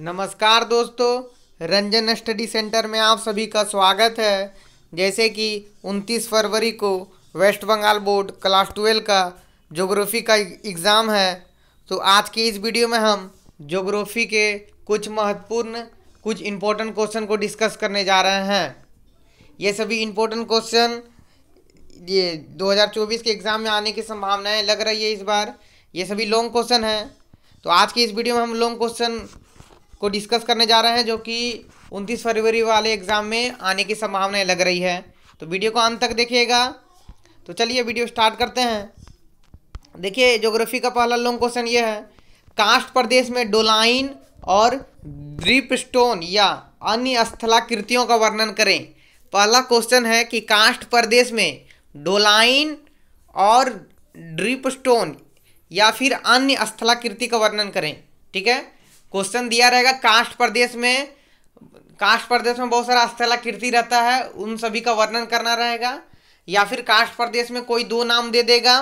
नमस्कार दोस्तों Ranjan study centre में आप सभी का स्वागत है जैसे कि 29 फरवरी को West Bengal board class twelve का ज्योग्राफ़ी का एग्ज़ाम है तो आज के इस वीडियो में हम ज्योग्राफी के कुछ महत्वपूर्ण कुछ इम्पोर्टेंट क्वेश्चन को डिस्कस करने जा रहे हैं ये सभी इम्पोर्टेंट क्वेश्चन ये 2024 के एग्ज़ाम में आने की संभावनाएं लग रही है इस बार ये सभी लॉन्ग क्वेश्चन हैं तो आज की इस वीडियो में हम लॉन्ग क्वेश्चन को डिस्कस करने जा रहे हैं जो कि उनतीस फरवरी वाले एग्ज़ाम में आने की संभावनाएं लग रही है तो वीडियो को अंत तक देखिएगा तो चलिए वीडियो स्टार्ट करते हैं देखिए ज्योग्राफी का पहला लॉन्ग क्वेश्चन ये है कास्ट प्रदेश में डोलाइन और ड्रिप स्टोन या अन्य स्थलाकृतियों का वर्णन करें पहला क्वेश्चन है कि कास्ट प्रदेश में डोलाइन और ड्रिप स्टोन या फिर अन्य स्थलाकृति का वर्णन करें ठीक है क्वेश्चन दिया रहेगा कास्ट प्रदेश में कास्ट प्रदेश में बहुत सारा स्थला कीर्ति रहता है उन सभी का वर्णन करना रहेगा या फिर कास्ट प्रदेश में कोई दो नाम दे देगा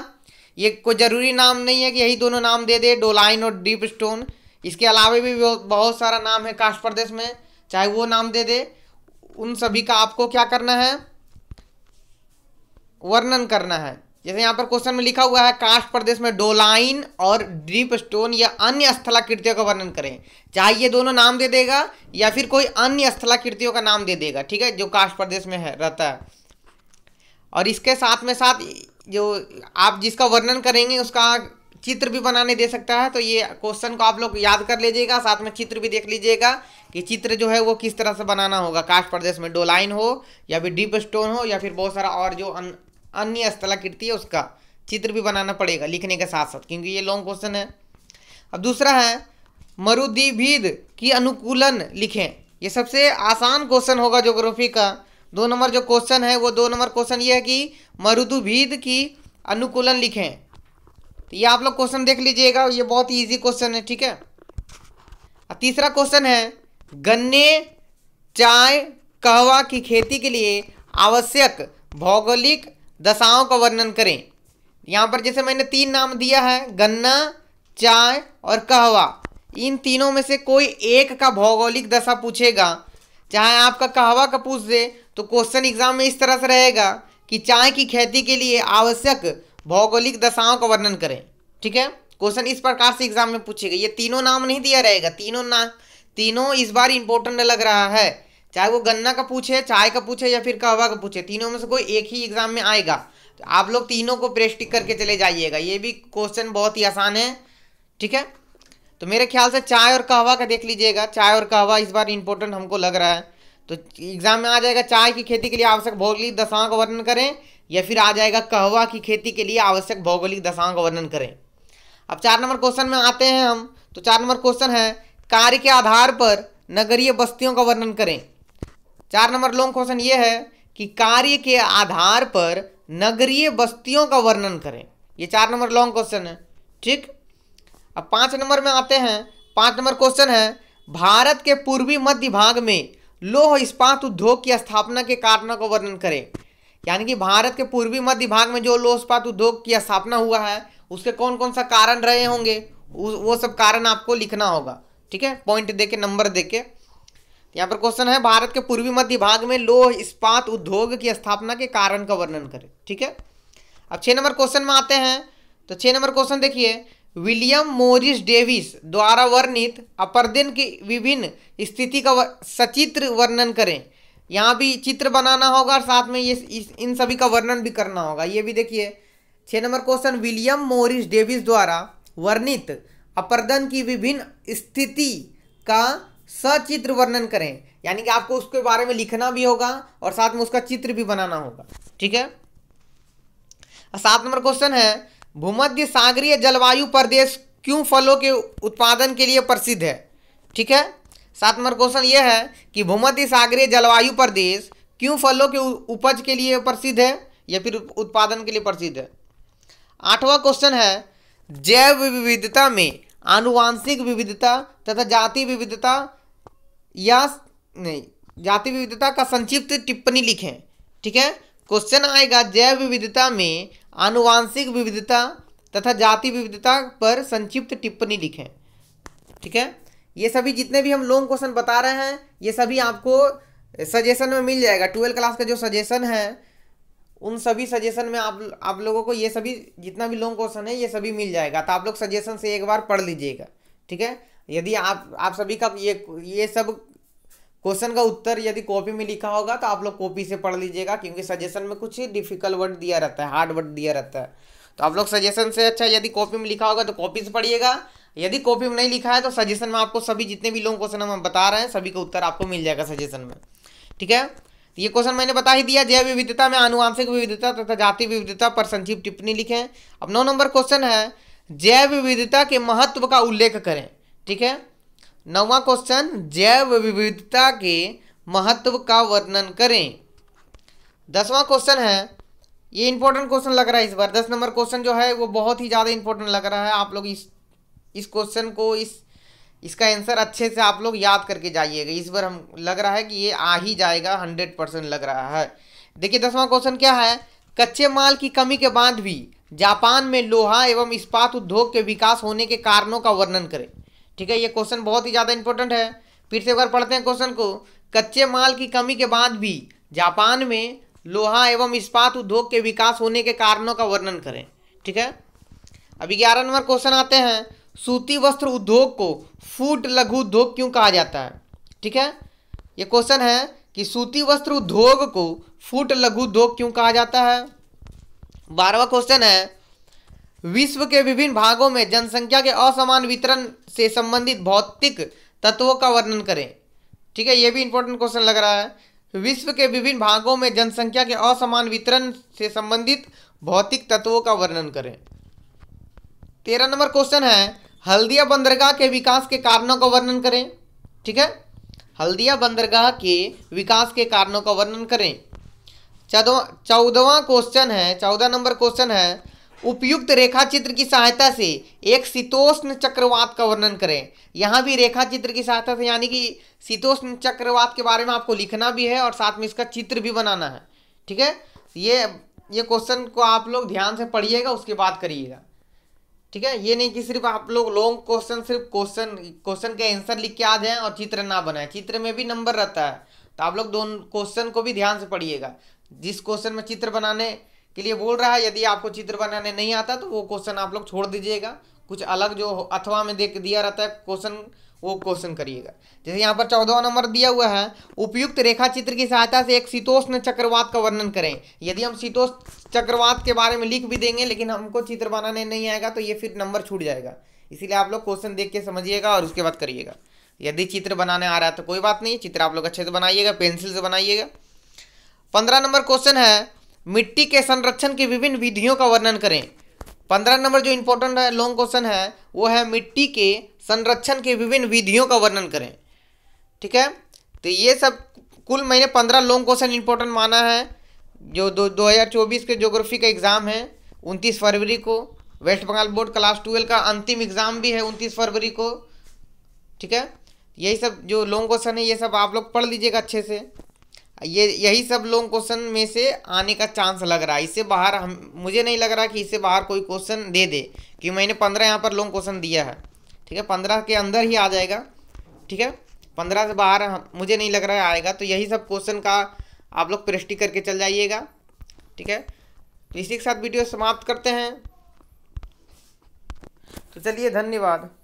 ये कोई ज़रूरी नाम नहीं है कि यही दोनों नाम दे दे डोलाइन और डीप स्टोन इसके अलावा भी बहुत सारा नाम है कास्ट प्रदेश में चाहे वो नाम दे दे उन सभी का आपको क्या करना है वर्णन करना है जैसे यहाँ पर क्वेश्चन में लिखा हुआ है कास्ट प्रदेश में डोलाइन और ड्रीप स्टोन या अन्य स्थलाकृतियों का वर्णन करें चाहे ये दोनों नाम दे देगा या फिर कोई अन्य स्थलाकृतियों का नाम दे देगा ठीक है जो कास्ट प्रदेश में है रहता है और इसके साथ में साथ जो आप जिसका वर्णन करेंगे उसका चित्र भी बनाने दे सकता है तो ये क्वेश्चन को आप लोग याद कर लीजिएगा साथ में चित्र भी देख लीजिएगा कि चित्र जो है वो किस तरह से बनाना होगा काश प्रदेश में डोलाइन हो या फिर डीप स्टोन हो या फिर बहुत सारा और जो अन्य स्थलाकृति है उसका चित्र भी बनाना पड़ेगा लिखने के साथ साथ क्योंकि ये लॉन्ग क्वेश्चन है अब दूसरा है मरुद्विभिद की अनुकूलन लिखें ये सबसे आसान क्वेश्चन होगा ज्योग्राफी का दो नंबर जो क्वेश्चन है वो दो नंबर क्वेश्चन ये है कि मरुदुभिद की अनुकूलन लिखें तो ये आप लोग क्वेश्चन देख लीजिएगा ये बहुत ईजी क्वेश्चन है ठीक है और तीसरा क्वेश्चन है गन्ने चाय कहवा की खेती के लिए आवश्यक भौगोलिक दशाओं का वर्णन करें यहाँ पर जैसे मैंने तीन नाम दिया है गन्ना चाय और कहवा इन तीनों में से कोई एक का भौगोलिक दशा पूछेगा चाहे आपका कहवा का पूछ दे तो क्वेश्चन एग्जाम में इस तरह से रहेगा कि चाय की खेती के लिए आवश्यक भौगोलिक दशाओं का वर्णन करें ठीक है क्वेश्चन इस प्रकार से एग्जाम में पूछेगा ये तीनों नाम नहीं दिया रहेगा तीनों नाम तीनों इस बार इम्पोर्टेंट लग रहा है चाहे वो गन्ना का पूछे चाय का पूछे या फिर कहवा का पूछे तीनों में से कोई एक ही एग्जाम में आएगा तो आप लोग तीनों को प्रेस्टिक करके चले जाइएगा ये भी क्वेश्चन बहुत ही आसान है ठीक है तो मेरे ख्याल से चाय और कहवा का देख लीजिएगा चाय और कहवा इस बार इंपॉर्टेंट हमको लग रहा है तो एग्जाम में आ जाएगा चाय की खेती के लिए आवश्यक भौगोलिक दशाओं का वर्णन करें या फिर आ जाएगा कहवा की खेती के लिए आवश्यक भौगोलिक दशाओं का वर्णन करें अब चार नंबर क्वेश्चन में आते हैं हम तो चार नंबर क्वेश्चन है कार्य के आधार पर नगरीय बस्तियों का वर्णन करें चार नंबर लॉन्ग क्वेश्चन ये है कि कार्य के आधार पर नगरीय बस्तियों का वर्णन करें ये चार नंबर लॉन्ग क्वेश्चन है ठीक अब पाँच नंबर में आते हैं पाँच नंबर क्वेश्चन है भारत के पूर्वी मध्य भाग में लोह इस्पात उद्योग की स्थापना के कारणों का वर्णन करें यानी कि भारत के पूर्वी मध्य भाग में जो लोह इस्पात उद्योग की स्थापना हुआ है उसके कौन कौन सा कारण रहे होंगे वो सब कारण आपको लिखना होगा ठीक है पॉइंट दे के नंबर दे के यहाँ पर क्वेश्चन है भारत के पूर्वी मध्य भाग में लोह इस्पात उद्योग की स्थापना के कारण का वर्णन करें ठीक है अब छः नंबर क्वेश्चन में आते हैं तो छः नंबर क्वेश्चन देखिए विलियम मोरिस डेविस द्वारा वर्णित अपर्दन की विभिन्न स्थिति का सचित्र वर्णन करें यहाँ भी चित्र बनाना होगा और साथ में ये इस, इन सभी का वर्णन भी करना होगा ये भी देखिए छः नंबर क्वेश्चन विलियम मोरिस डेविस द्वारा वर्णित अपर्दन की विभिन्न स्थिति का सचित्र वर्णन करें यानी कि आपको उसके बारे में लिखना भी होगा और साथ में उसका चित्र भी बनाना होगा ठीक है सात नंबर क्वेश्चन है भूमध्य सागरीय जलवायु प्रदेश क्यों फलों के उत्पादन के लिए प्रसिद्ध है ठीक है सात नंबर क्वेश्चन यह है कि भूमध्य सागरीय जलवायु प्रदेश क्यों फलों के उपज के लिए प्रसिद्ध है या फिर उत्पादन के लिए प्रसिद्ध है आठवां क्वेश्चन है जैव विविधता में आनुवांशिक विविधता तथा जाति विविधता या नहीं जाति विविधता का संक्षिप्त टिप्पणी लिखें ठीक है क्वेश्चन आएगा जैव विविधता में आनुवांशिक विविधता तथा जाति विविधता पर संक्षिप्त टिप्पणी लिखें ठीक है ये सभी जितने भी हम लॉन्ग क्वेश्चन बता रहे हैं ये सभी आपको सजेशन में मिल जाएगा ट्वेल्थ क्लास का जो सजेशन है उन सभी सजेशन में आप आप लोगों को ये सभी जितना भी लॉन्ग क्वेश्चन है ये सभी मिल जाएगा तो आप लोग सजेशन से एक बार पढ़ लीजिएगा ठीक है यदि आप आप सभी का ये ये सब क्वेश्चन का उत्तर यदि कॉपी में लिखा होगा तो आप लोग कॉपी से पढ़ लीजिएगा क्योंकि सजेशन में कुछ ही डिफिकल्ट वर्ड दिया रहता है हार्ड वर्ड दिया रहता है तो आप लोग सजेशन से अच्छा यदि कॉपी में लिखा होगा तो कॉपी से पढ़िएगा यदि कॉपी में नहीं लिखा है तो सजेशन में आपको सभी जितने भी लोग क्वेश्चन हम बता रहे हैं सभी का उत्तर आपको मिल जाएगा सजेशन में ठीक है तो ये क्वेश्चन मैंने बता ही दिया जैव विविधता में आनुवांशिक विविधता तथा जाति विविधता पर संक्षिप्त टिप्पणी लिखें अब नौ नंबर क्वेश्चन है जैव विविधता के महत्व का उल्लेख करें ठीक है नौवा क्वेश्चन जैव विविधता के महत्व का वर्णन करें दसवां क्वेश्चन है ये इंपॉर्टेंट क्वेश्चन लग रहा है इस बार दस नंबर क्वेश्चन जो है वो बहुत ही ज़्यादा इंपॉर्टेंट लग रहा है आप लोग इस इस क्वेश्चन को इस इसका आंसर अच्छे से आप लोग याद करके जाइएगा इस बार हम लग रहा है कि ये आ ही जाएगा हंड्रेड परसेंट लग रहा है देखिए दसवां क्वेश्चन क्या है कच्चे माल की कमी के बाद भी जापान में लोहा एवं इस्पात उद्योग के विकास होने के कारणों का वर्णन करें ठीक है ये क्वेश्चन बहुत ही ज़्यादा इंपॉर्टेंट है फिर से एक बार पढ़ते हैं क्वेश्चन को कच्चे माल की कमी के बाद भी जापान में लोहा एवं इस्पात उद्योग के विकास होने के कारणों का वर्णन करें ठीक है अभी ग्यारह नंबर क्वेश्चन आते हैं सूती वस्त्र उद्योग को फूट लघु उद्योग क्यों कहा जाता है ठीक है ये क्वेश्चन है कि सूती वस्त्र उद्योग को फूट लघु उद्योग क्यों कहा जाता है बारहवा क्वेश्चन है विश्व के विभिन्न भागों में जनसंख्या के असमान वितरण से संबंधित भौतिक तत्वों का वर्णन करें ठीक है ये भी इंपॉर्टेंट क्वेश्चन लग रहा है विश्व के विभिन्न भागों में जनसंख्या के असमान वितरण से संबंधित भौतिक तत्वों का वर्णन करें तेरह नंबर क्वेश्चन है हल्दिया बंदरगाह के विकास के कारणों का वर्णन करें ठीक है हल्दिया बंदरगाह के विकास के कारणों का वर्णन करें चौदवा क्वेश्चन है चौदह नंबर क्वेश्चन है उपयुक्त रेखा चित्र की सहायता से एक शीतोष्ण चक्रवात का वर्णन करें यहाँ भी रेखा चित्र की सहायता से यानी कि शीतोष्ण चक्रवात के बारे में आपको लिखना भी है और साथ में इसका चित्र भी बनाना है ठीक है ये ये क्वेश्चन को आप लोग ध्यान से पढ़िएगा उसके बाद करिएगा ठीक है ये नहीं कि सिर्फ आप लोग लॉन्ग क्वेश्चन सिर्फ क्वेश्चन क्वेश्चन के आंसर लिख के आ जाए और चित्र ना बनाए चित्र में भी नंबर रहता है तो आप लोग दोनों क्वेश्चन को भी ध्यान से पढ़िएगा जिस क्वेश्चन में चित्र बनाने के लिए बोल रहा है यदि आपको चित्र बनाने नहीं आता तो वो क्वेश्चन आप लोग छोड़ दीजिएगा कुछ अलग जो अथवा में देख दिया रहता है क्वेश्चन वो क्वेश्चन करिएगा जैसे यहाँ पर चौदह नंबर दिया हुआ है उपयुक्त रेखा चित्र की सहायता से एक शीतोष्ण चक्रवात का वर्णन करें यदि हम शीतोष्ण चक्रवात के बारे में लिख भी देंगे लेकिन हमको चित्र बनाने नहीं आएगा तो ये फिर नंबर छूट जाएगा इसीलिए आप लोग क्वेश्चन देख के समझिएगा और उसके बाद करिएगा यदि चित्र बनाने आ रहा है तो कोई बात नहीं चित्र आप लोग अच्छे से बनाइएगा पेंसिल से बनाइएगा पंद्रह नंबर क्वेश्चन है मिट्टी के संरक्षण की विभिन्न विधियों का वर्णन करें पंद्रह नंबर जो इम्पोर्टेंट है लॉन्ग क्वेश्चन है वो है मिट्टी के संरक्षण की विभिन्न विधियों का वर्णन करें ठीक है तो ये सब कुल मैंने पंद्रह लॉन्ग क्वेश्चन इम्पोर्टेंट माना है जो दो दो हज़ार चौबीस के जोग्राफी का एग्ज़ाम है उनतीस फरवरी को West Bengal board class twelve का अंतिम एग्ज़ाम भी है उनतीस फरवरी को ठीक है यही सब जो लॉन्ग क्वेश्चन है ये सब आप लोग पढ़ लीजिएगा अच्छे से ये यही सब लॉन्ग क्वेश्चन में से आने का चांस लग रहा है इससे बाहर हम मुझे नहीं लग रहा कि इससे बाहर कोई क्वेश्चन दे दे कि मैंने पंद्रह यहाँ पर लॉन्ग क्वेश्चन दिया है ठीक है पंद्रह के अंदर ही आ जाएगा ठीक है पंद्रह से बाहर मुझे नहीं लग रहा है आएगा तो यही सब क्वेश्चन का आप लोग प्रेस्टी करके चल जाइएगा ठीक है तो इसी के साथ वीडियो समाप्त करते हैं तो चलिए धन्यवाद